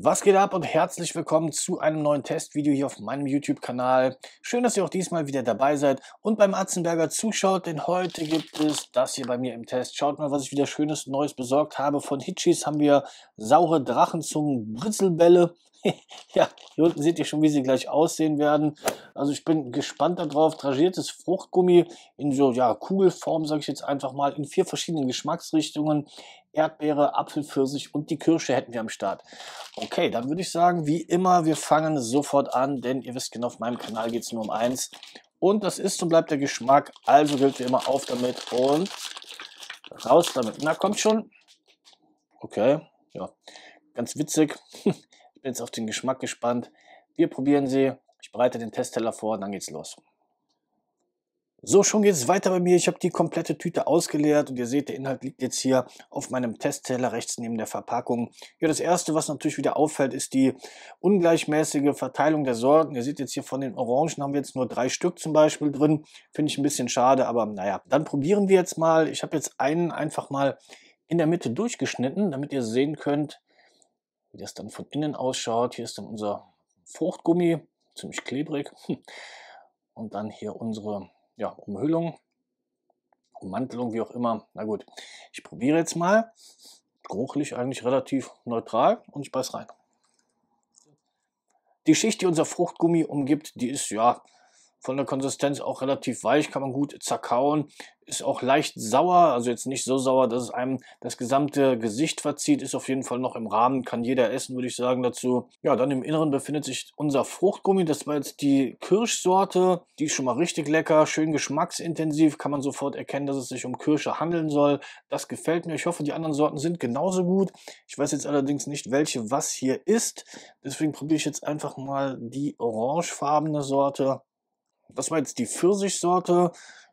Was geht ab und herzlich willkommen zu einem neuen Testvideo hier auf meinem YouTube-Kanal. Schön, dass ihr auch diesmal wieder dabei seid und beim Atzenberger zuschaut, denn heute gibt es das hier bei mir im Test. Schaut mal, was ich wieder Schönes Neues besorgt habe. Von Hitchis haben wir saure Drachenzungen, Britzelbälle, ja, hier unten seht ihr schon, wie sie gleich aussehen werden. Also ich bin gespannt darauf. Dragiertes Fruchtgummi in so ja, Kugelform, sage ich jetzt einfach mal, in vier verschiedenen Geschmacksrichtungen. Erdbeere, Apfel, Pfirsich und die Kirsche hätten wir am Start. Okay, dann würde ich sagen, wie immer, wir fangen sofort an, denn ihr wisst genau, auf meinem Kanal geht es nur um eins. Und das ist und bleibt der Geschmack, also gilt wie immer auf damit und raus damit. Na, kommt schon. Okay, ja, ganz witzig. Ich bin jetzt auf den Geschmack gespannt. Wir probieren sie. Ich bereite den Testteller vor und dann geht's los. So, schon geht es weiter bei mir. Ich habe die komplette Tüte ausgeleert und ihr seht, der Inhalt liegt jetzt hier auf meinem Testteller rechts neben der Verpackung. Ja, das erste, was natürlich wieder auffällt, ist die ungleichmäßige Verteilung der Sorten. Ihr seht jetzt hier von den Orangen haben wir jetzt nur drei Stück zum Beispiel drin. Finde ich ein bisschen schade, aber naja. Dann probieren wir jetzt mal. Ich habe jetzt einen einfach mal in der Mitte durchgeschnitten, damit ihr sehen könnt, wie das dann von innen ausschaut. Hier ist dann unser Fruchtgummi, ziemlich klebrig. Und dann hier unsere ja, Umhüllung, Ummantelung, wie auch immer. Na gut, ich probiere jetzt mal. Geruchlich eigentlich relativ neutral und ich beiß rein. Die Schicht, die unser Fruchtgummi umgibt, die ist ja von der Konsistenz auch relativ weich, kann man gut zerkauen, ist auch leicht sauer, also jetzt nicht so sauer, dass es einem das gesamte Gesicht verzieht, ist auf jeden Fall noch im Rahmen, kann jeder essen, würde ich sagen dazu. Ja, dann im Inneren befindet sich unser Fruchtgummi, das war jetzt die Kirschsorte, die ist schon mal richtig lecker, schön geschmacksintensiv, kann man sofort erkennen, dass es sich um Kirsche handeln soll. Das gefällt mir, ich hoffe, die anderen Sorten sind genauso gut. Ich weiß jetzt allerdings nicht, welche was hier ist, deswegen probiere ich jetzt einfach mal die orangefarbene Sorte. Das war jetzt die Pfirsichsorte.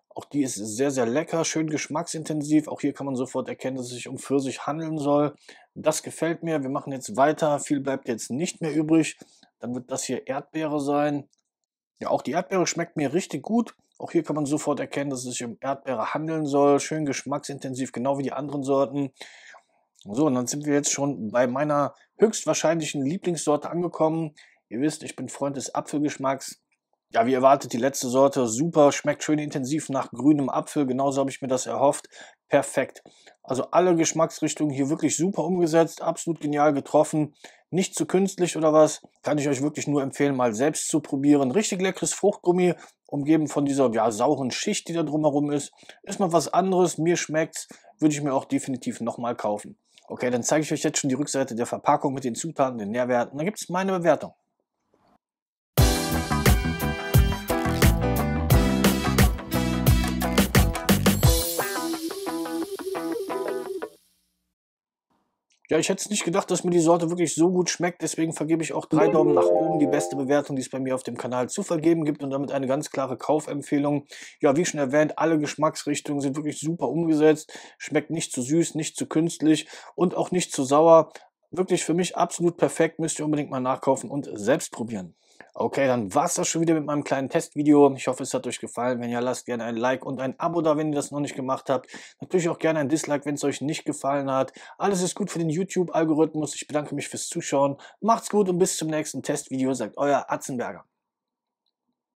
Auch die ist sehr, sehr lecker, schön geschmacksintensiv. Auch hier kann man sofort erkennen, dass es sich um Pfirsich handeln soll. Das gefällt mir. Wir machen jetzt weiter. Viel bleibt jetzt nicht mehr übrig. Dann wird das hier Erdbeere sein. Ja, auch die Erdbeere schmeckt mir richtig gut. Auch hier kann man sofort erkennen, dass es sich um Erdbeere handeln soll. Schön geschmacksintensiv, genau wie die anderen Sorten. So, und dann sind wir jetzt schon bei meiner höchstwahrscheinlichen Lieblingssorte angekommen. Ihr wisst, ich bin Freund des Apfelgeschmacks. Ja, wie erwartet, die letzte Sorte super, schmeckt schön intensiv nach grünem Apfel, genauso habe ich mir das erhofft. Perfekt. Also alle Geschmacksrichtungen hier wirklich super umgesetzt, absolut genial getroffen. Nicht zu künstlich oder was, kann ich euch wirklich nur empfehlen, mal selbst zu probieren. Richtig leckeres Fruchtgummi, umgeben von dieser ja, sauren Schicht, die da drumherum ist. Ist mal was anderes, mir schmeckt's, würde ich mir auch definitiv nochmal kaufen. Okay, dann zeige ich euch jetzt schon die Rückseite der Verpackung mit den Zutaten, den Nährwerten. Dann gibt es meine Bewertung. Ja, ich hätte es nicht gedacht, dass mir die Sorte wirklich so gut schmeckt, deswegen vergebe ich auch drei Daumen nach oben, die beste Bewertung, die es bei mir auf dem Kanal zu vergeben gibt und damit eine ganz klare Kaufempfehlung. Ja, wie schon erwähnt, alle Geschmacksrichtungen sind wirklich super umgesetzt, schmeckt nicht zu süß, nicht zu künstlich und auch nicht zu sauer. Wirklich für mich absolut perfekt, müsst ihr unbedingt mal nachkaufen und selbst probieren. Okay, dann war es das schon wieder mit meinem kleinen Testvideo. Ich hoffe, es hat euch gefallen. Wenn ja, lasst gerne ein Like und ein Abo da, wenn ihr das noch nicht gemacht habt. Natürlich auch gerne ein Dislike, wenn es euch nicht gefallen hat. Alles ist gut für den YouTube-Algorithmus. Ich bedanke mich fürs Zuschauen. Macht's gut und bis zum nächsten Testvideo, sagt euer Atzenberger.